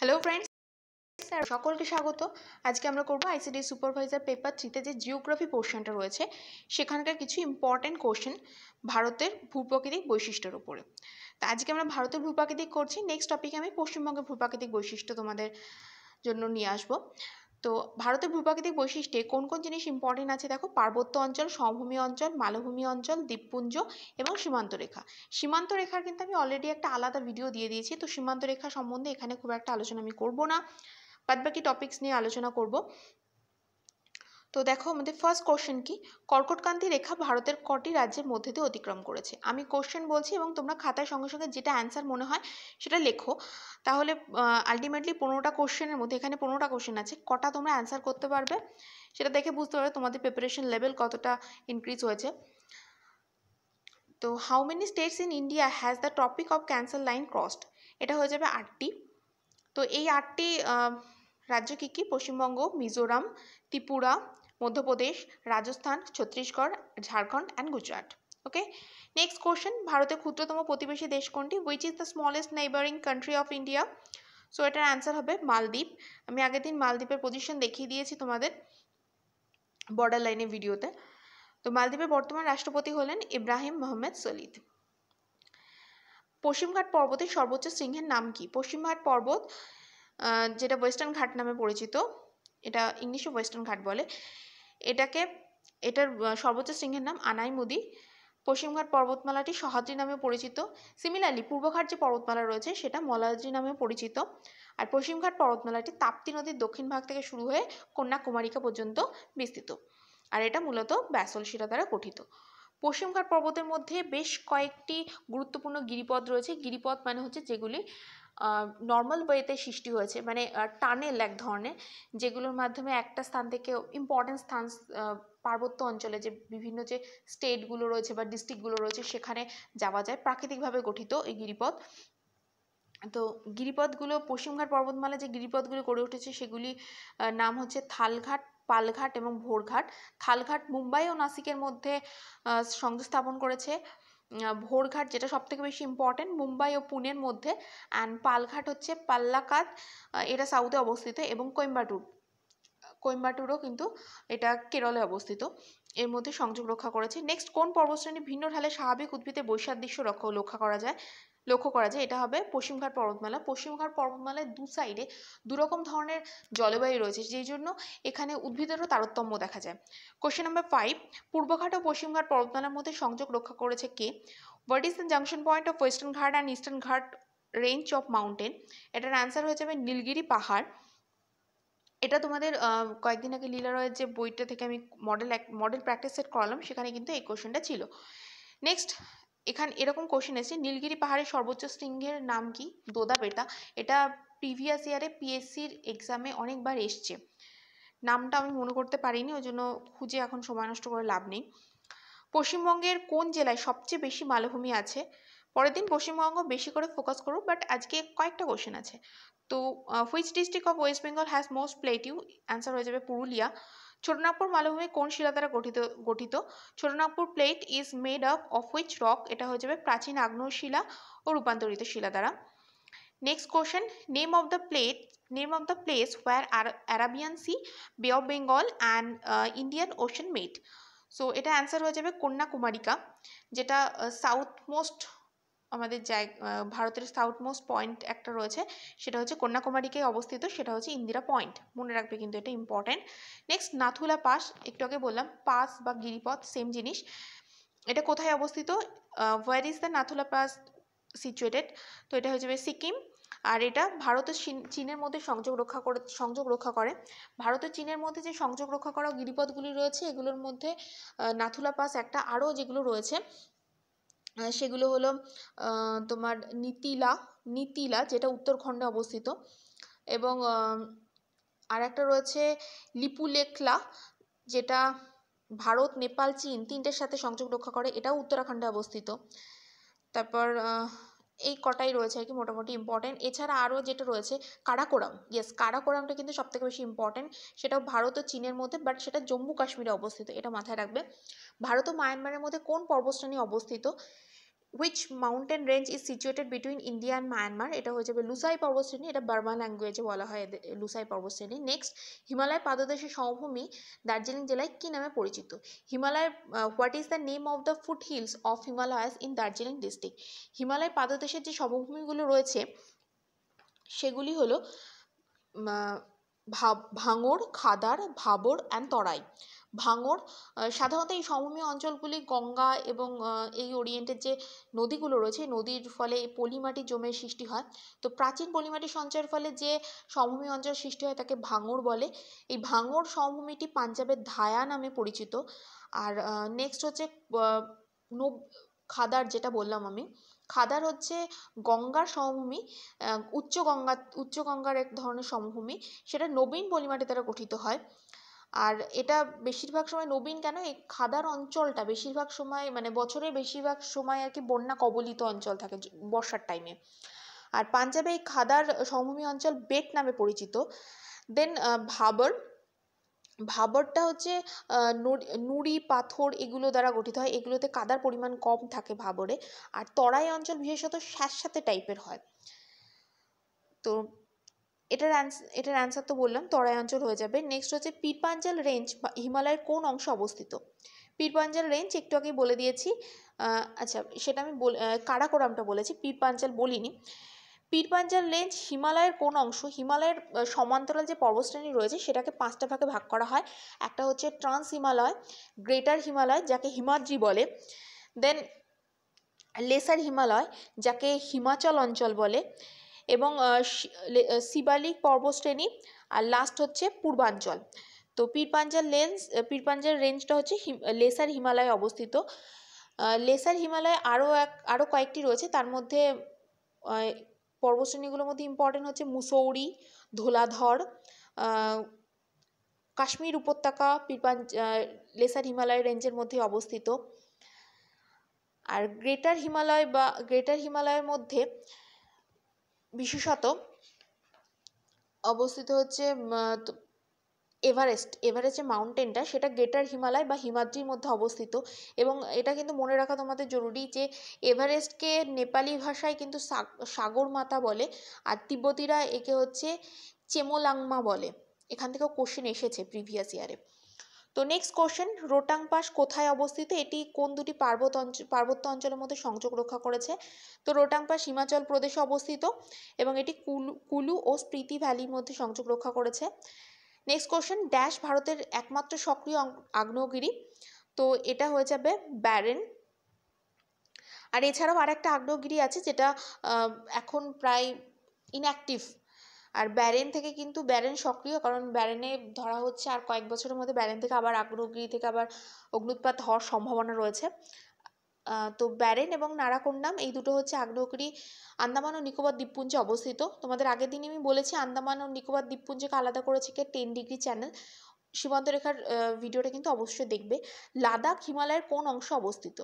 hello friends sir সকলকে স্বাগত আজকে আমরা করবো আইসিডি সুপারভাইজার পেপার থ্রিতে যে জিওগ্রাফি পোর্শনটা রয়েছে সেখানকার কিছু ইম্পর্ট্যান্ট কোশ্চেন ভারতের ভূপ্রাকৃতিক বৈশিষ্ট্যের উপরে তো আজকে আমরা ভারতের ভূপ্রাকৃতিক করছি নেক্সট টপিকে আমি পশ্চিমবঙ্গের ভূপ্রাকৃতিক বৈশিষ্ট্য তোমাদের জন্য নিয়ে আসবো তো ভারতের ভূপ্রাকৃতিক বৈশিষ্ট্যে কোন কোন জিনিস ইম্পর্টেন্ট আছে দেখো পার্বত্য অঞ্চল সমভূমি অঞ্চল মালভূমি অঞ্চল দ্বীপপুঞ্জ এবং সীমান্ত রেখা সীমান্ত রেখার কিন্তু আমি অলরেডি একটা আলাদা ভিডিও দিয়ে দিয়েছি তো সীমান্ত রেখা সম্বন্ধে এখানে খুব একটা আলোচনা আমি করব না বাদবাকি টপিকস নিয়ে আলোচনা করব তো দেখো আমাদের ফার্স্ট কোশ্চেন কি কর্কটকান্তি রেখা ভারতের কটি রাজ্যের মধ্যে দিয়ে অতিক্রম করেছে আমি কোশ্চেন বলছি এবং তোমরা খাতার সঙ্গে সঙ্গে যেটা অ্যান্সার মনে হয় সেটা লেখো তাহলে আলটিমেটলি পনেরোটা কোশ্চেনের মধ্যে এখানে পনেরোটা কোশ্চেন আছে কটা তোমরা অ্যান্সার করতে পারবে সেটা দেখে বুঝতে পারবে তোমাদের প্রিপারেশন লেভেল কতটা ইনক্রিজ হয়েছে তো how many states in India has the tropic of cancer line crossed এটা হয়ে যাবে আটটি তো এই আটটি রাজ্য কী কী Paschimbanga Mizoram Tripura Madhya Pradesh Rajasthan Chhattisgarh Jharkhand and Gujarat okay next question ভারতের ক্ষুদ্রতম প্রতিবেশী দেশ কোনটি which is the smallest neighbouring country of India so এটার অ্যান্সার হবে মালদ্বীপ আমি আগের দিন মালদ্বীপের পজিশন দেখিয়ে দিয়েছি তোমাদের বর্ডার লাইনে ভিডিওতে তো মালদ্বীপের বর্তমান রাষ্ট্রপতি হলেন ইব্রাহিম মোহাম্মদ সলিদ পশ্চিমঘাট পর্বতের সর্বোচ্চ সিংহের নাম কি পশ্চিমঘাট পর্বত যেটা ওয়েস্টার্ন ঘাট নামে পরিচিত এটা ইংলিশে ওয়েস্টার্ন ঘাট বলে এটাকে এটার সর্বোচ্চ শৃঙ্গের নাম আনাইমুদি পশ্চিমঘাট পর্বতমালাটি সহাদ্রি নামে পরিচিত সিমিলারলি পূর্বঘাট যে পর্বতমালা রয়েছে সেটা মলাদ্রি নামে পরিচিত আর পশ্চিমঘাট পর্বতমালাটি তাপ্তি নদীর দক্ষিণ ভাগ থেকে শুরু হয়ে কন্যাকুমারিকা পর্যন্ত বিস্তৃত আর এটা মূলত ব্যাসল শিলা দ্বারা গঠিত পশ্চিমঘাট পর্বতের মধ্যে বেশ কয়েকটি গুরুত্বপূর্ণ গিরিপথ রয়েছে গিরিপথ মানে হচ্ছে যেগুলি নর্মাল ওয়েতে সৃষ্টি হয়েছে মানে টানেল এক ধরনের যেগুলোর মাধ্যমে একটা স্থান থেকে ইম্পর্টেন্ট স্থান পার্বত্য অঞ্চলে যে বিভিন্ন যে স্টেটগুলো রয়েছে বা ডিস্ট্রিক্টগুলো রয়েছে সেখানে যাওয়া যায় প্রাকৃতিকভাবে গঠিত এই গিরিপথ তো গিরিপথগুলো পশ্চিমঘাট পর্বতমালা যে গিরিপথগুলো গড়ে উঠেছে সেগুলি নাম হচ্ছে থালঘাট পালঘাট এবং ভোরঘাট থালঘাট মুম্বাই ও নাসিকের মধ্যে সংযোগ স্থাপন করেছে ভোরঘাট যেটা সবথেকে বেশি ইম্পর্ট্যান্ট মুম্বাই ও পুনের মধ্যে অ্যান্ড পালঘাট হচ্ছে পাল্লাকাত এটা সাউথে অবস্থিত এবং কোয়েম্বাটুর কোয়েম্বাটুরও কিন্তু এটা কেরলে অবস্থিত এর মধ্যে সংযোগ রক্ষা করেছে নেক্সট কোন পর্বতশ্রেণী ভিন্ন ঢালে স্বাভাবিক উদ্ভিদের বৈসাদৃশ্য লক্ষ্য করা যায় লক্ষ্য করা যায় এটা হবে পশ্চিমঘাট পর্বতমালা পশ্চিমঘাট পর্বতমালায় দু সাইডে দুরকম ধরনের জলবায়ু রয়েছে যেই জন্য এখানে উদ্ভিদেরও তারতম্য দেখা যায় কোশ্চেন নাম্বার ফাইভ পূর্বঘাট ও পশ্চিমঘাট পর্বতমালার মধ্যে সংযোগ রক্ষা করেছে কে what is the junction point of western ghat and eastern ghat range of mountain এটার অ্যান্সার হয়ে যাবে নীলগিরি পাহাড় এটা তোমাদের কয়েকদিন আগে লীলা রয়ের যে বইটা থেকে আমি মডেল মডেল প্র্যাকটিস সেট করালাম সেখানে কিন্তু এই কোশ্চেনটা ছিল নেক্সট এখানে এরকম কোশ্চেন এসেছে নীলগিরি পাহাড়ের সর্বোচ্চ শৃঙ্গের নাম কি দোদা বেটা এটা প্রিভিয়াস ইয়ারে পিএসসির এক্সামে অনেকবার এসছে নামটা আমি মনে করতে পারিনি ওই জন্য খুঁজে এখন সময় নষ্ট করে লাভ নেই পশ্চিমবঙ্গের কোন জেলায় সবচেয়ে বেশি মালভূমি আছে পরের দিন পশ্চিমবঙ্গ বেশি করে ফোকাস করুক বাট আজকে কয়েকটা কোশ্চেন আছে তো which district of West Bengal has most plateau answer হয়ে যাবে পুরুলিয়া ছোটনাগপুর মালভূমি কোন শিলা দ্বারা গঠিত গঠিত Chotanagpur plateau is made up of which rock এটা হয়ে যাবে প্রাচীন আগ্নেয় শিলা ও রূপান্তরিত শিলা দ্বারা next question name of the plate name of the place where Arabian sea bay of Bengal and Indian Indian Ocean so এটা অ্যান্সার হয়ে যাবে কন্যাকুমারিকা যেটা সাউথ uh, মোস্ট আমাদের জায়গা ভারতের সাউথ মোস্ট পয়েন্ট একটা রয়েছে সেটা হচ্ছে কন্যাকুমারীকে অবস্থিত সেটা হচ্ছে ইন্দিরা পয়েন্ট মনে রাখবে কিন্তু এটা ইম্পর্ট্যান্ট নেক্সট নাথুলা পাস একটু আগে বললাম পাস বা গিরিপথ সেম জিনিস এটা কোথায় অবস্থিত where is the Nathula pass situated তো এটা হয়ে যাবে সিকিম আর এটা ভারত ও চীনের মধ্যে সংযোগ রক্ষা করে সংযোগ রক্ষা করে ভারত ও চীনের মধ্যে যে সংযোগ রক্ষা করা গিরিপথগুলি রয়েছে এগুলোর মধ্যে নাথুলা পাস একটা আরও যেগুলো রয়েছে সেগুলো হলো তোমার নীতিলা নীতিলা যেটা উত্তরখণ্ডে অবস্থিত এবং আর একটা রয়েছে লিপুলেখলা যেটা ভারত নেপাল চীন তিনটের সাথে সংযোগ রক্ষা করে এটাও উত্তরাখণ্ডে অবস্থিত তারপর এই কটাই রয়েছে আর কি মোটামুটি ইম্পর্টেন্ট এছাড়া আরও যেটা রয়েছে কারাকোরাম ইয়েস কারাকোরামটা কিন্তু সবথেকে বেশি ইম্পর্টেন্ট সেটা ভারত ও চীনের মধ্যে বাট সেটা জম্মু কাশ্মীরে অবস্থিত এটা মাথায় রাখবে ভারত ও মায়ানমারের মধ্যে কোন পর্বতশ্রেণী অবস্থিত which mountain range is situated between India and Myanmar এটা হয়ে যাবে লুসাই পর্বতশ্রেণী এটা বার্মা ল্যাঙ্গুয়েজে বলা হয় লুসাই পর্বশ্রেণী নেক্সট হিমালয় পাদদেশের সমভূমি দার্জিলিং জেলায় কী নামে পরিচিত Himalaya what is the name of the foot hills of Himalayas in Darjeeling district Himalaya পাদদেশের যে সমভূমিগুলো রয়েছে সেগুলি হলো ভাব ভাঙড় খাদার ভাবর অ্যান্ড তরাই ভাঙর সাধারণত এই সমভূমি অঞ্চলগুলি গঙ্গা এবং এই ওরিয়েন্টের যে নদীগুলো রয়েছে নদীর ফলে পলিমাটি জমে সৃষ্টি হয় তো প্রাচীন পলিমাটি সঞ্চয়ের ফলে যে সমভূমি অঞ্চল সৃষ্টি হয় তাকে ভাঙর বলে এই ভাঙর সমভূমিটি পাঞ্জাবের ধায়া নামে পরিচিত আর নেক্সট হচ্ছে খাদার যেটা বললাম আমি খাদার হচ্ছে গঙ্গার সমভূমি উচ্চ গঙ্গা উচ্চ গঙ্গার এক ধরনের সমভূমি সেটা নবীন পলিমাটি দ্বারা গঠিত হয় আর এটা বেশিরভাগ সময় নবীন কেন এই খাদার অঞ্চলটা বেশিরভাগ সময় মানে বছরের বেশিরভাগ সময় আর কি বন্যা কবলিত অঞ্চল থাকে বর্ষার টাইমে আর পাঞ্জাবে এই খাদার সমভূমি অঞ্চল বেট নামে পরিচিত দেন ভাবর ভাবরটা হচ্ছে নুড়ি পাথর এগুলো দ্বারা গঠিত হয় এগুলোতে কাদার পরিমাণ কম থাকে ভাবরে আর তরাই অঞ্চল বিশেষত স্যাঁতস্যাঁতে টাইপের হয় তো এটার এটার অ্যান্সার তো বললাম তরাই অঞ্চল হয়ে যাবে নেক্সট হচ্ছে পীরপাঞ্জাল রেঞ্জ বা হিমালয়ের কোন অংশে অবস্থিত পীরপাঞ্জাল রেঞ্জ একটু আগেই বলে দিয়েছি আচ্ছা সেটা আমি কারাকোরামটা বলেছি পীরপাঞ্জাল বলিনি পীরপাঞ্জাল রেঞ্জ হিমালয়ের কোন অংশ হিমালয়ের সমান্তরাল যে পর্বশ্রেণী রয়েছে সেটাকে পাঁচটা ভাগে ভাগ করা হয় একটা হচ্ছে ট্রান্স হিমালয় গ্রেটার হিমালয় যাকে হিমাদ্রি বলে দেন লেসার হিমালয় যাকে হিমাচল অঞ্চল বলে এবং শিবালিক পর্বশ্রেণী আর লাস্ট হচ্ছে পূর্বাঞ্চল তো পীরপাঞ্জাল লেন্স পীরপাঞ্জাল রেঞ্জটা হচ্ছে লেসার হিমালয়ে অবস্থিত লেসার হিমালয়ে আরও এক আরও কয়েকটি রয়েছে তার মধ্যে পর্বশ্রেণীগুলোর মধ্যে ইম্পর্টেন্ট হচ্ছে মুসৌরি ধোলাধর কাশ্মীর উপত্যকা পীরপাঞ্জ লেসার হিমালয় রেঞ্জের মধ্যে অবস্থিত আর গ্রেটার হিমালয় বা গ্রেটার হিমালয়ের মধ্যে বিশেষত অবস্থিত হচ্ছে এভারেস্ট এভারেস্ট যে মাউন্টেনটা সেটা গ্রেটার হিমালয় বা হিমাদ্রির মধ্যে অবস্থিত এবং এটা কিন্তু মনে রাখা তোমাদের জরুরি যে এভারেস্টকে নেপালি ভাষায় কিন্তু সাগর মাতা বলে আর তিব্বতীরা একে হচ্ছে চেমোলাংমা বলে এখান থেকেও কোশ্চেন এসেছে প্রিভিয়াস ইয়ারে তো নেক্সট কোশ্চেন রোটাং পাস কোথায় অবস্থিত এটি কোন দুটি পার্বত অঞ্চল পার্বত্য অঞ্চলের মধ্যে সংযোগ রক্ষা করেছে তো রোটাং পাস হিমাচল প্রদেশে অবস্থিত এবং এটি কুলু কুলু ও স্প্রীতি ভ্যালির মধ্যে সংযোগ রক্ষা করেছে নেক্সট কোশ্চেন ড্যাশ ভারতের একমাত্র সক্রিয় আগ্নেয়গিরি তো এটা হয়ে যাবে ব্যারেন আর এছাড়াও আর একটা আগ্নেয়গিরি আছে যেটা এখন প্রায় ইনঅ্যাক্টিভ আর ব্যারেন থেকে কিন্তু ব্যারেন সক্রিয় কারণ ব্যারেনে ধরা হচ্ছে আর কয়েক বছরের মধ্যে ব্যারেন থেকে আবার আগ্নেয়গিরি থেকে আবার অগ্নুৎপাত হওয়ার সম্ভাবনা রয়েছে তো ব্যারেন এবং নারাকোন্ডাম এই দুটো হচ্ছে আগ্নেয়গিরি আন্দামান ও নিকোবর দ্বীপপুঞ্জে অবস্থিত তোমাদের আগের দিনই আমি বলেছি আন্দামান ও নিকোবর দ্বীপপুঞ্জকে আলাদা করেছে কে টেন ডিগ্রি চ্যানেল সীমান্তরেখার ভিডিওটা কিন্তু অবশ্যই দেখবে লাদাখ হিমালয়ের কোন অংশে অবস্থিত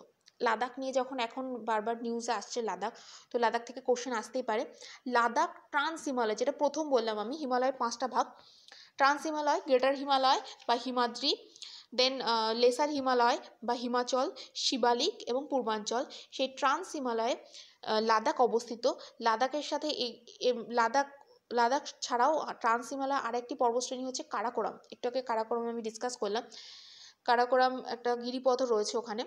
লাদাখ নিয়ে যখন এখন বারবার নিউজে আসছে লাদাখ তো লাদাখ থেকে কোশ্চেন আসতেই পারে লাদাখ ট্রান্স হিমালয় যেটা প্রথম বললাম আমি হিমালয়ের পাঁচটা ভাগ ট্রান্স হিমালয় গ্রেটার হিমালয় বা হিমাদ্রি দেন লেসার হিমালয় বা হিমাচল শিবালিক এবং পূর্বাঞ্চল সেই ট্রান্স হিমালয়ে লাদাখ অবস্থিত লাদাখের সাথে এই লাদাখ লাদাখ ছাড়াও ট্রান্স হিমালয় আরেকটি পর্বশ্রেণী হচ্ছে কারাকোরাম একটু আগে কারাকোরাম আমি ডিসকাস করলাম কারাকোরাম একটা গিরিপথ রয়েছে ওখানে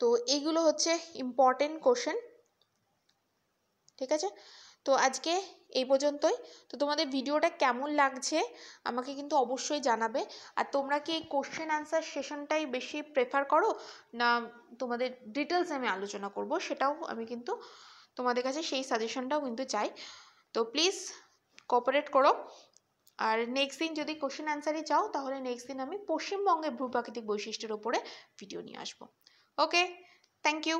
তো এইগুলো হচ্ছে ইম্পর্টেন্ট কোশ্চেন ঠিক আছে তো আজকে এই পর্যন্তই তো তোমাদের ভিডিওটা কেমন লাগছে আমাকে কিন্তু অবশ্যই জানাবে আর তোমরা কি এই কোশ্চেন আনসার সেশনটাই বেশি প্রেফার করো না তোমাদের ডিটেলস আমি আলোচনা করব সেটাও আমি কিন্তু তোমাদের কাছে সেই সাজেশনটাও কিন্তু চাই তো প্লিজ কোঅপারেট করো আর নেক্সট দিন যদি কোশ্চেন অ্যান্সারই চাও তাহলে নেক্সট দিন আমি পশ্চিমবঙ্গের ভূপ্রাকৃতিক বৈশিষ্ট্যের ওপরে ভিডিও নিয়ে আসবো ওকে থ্যাংক ইউ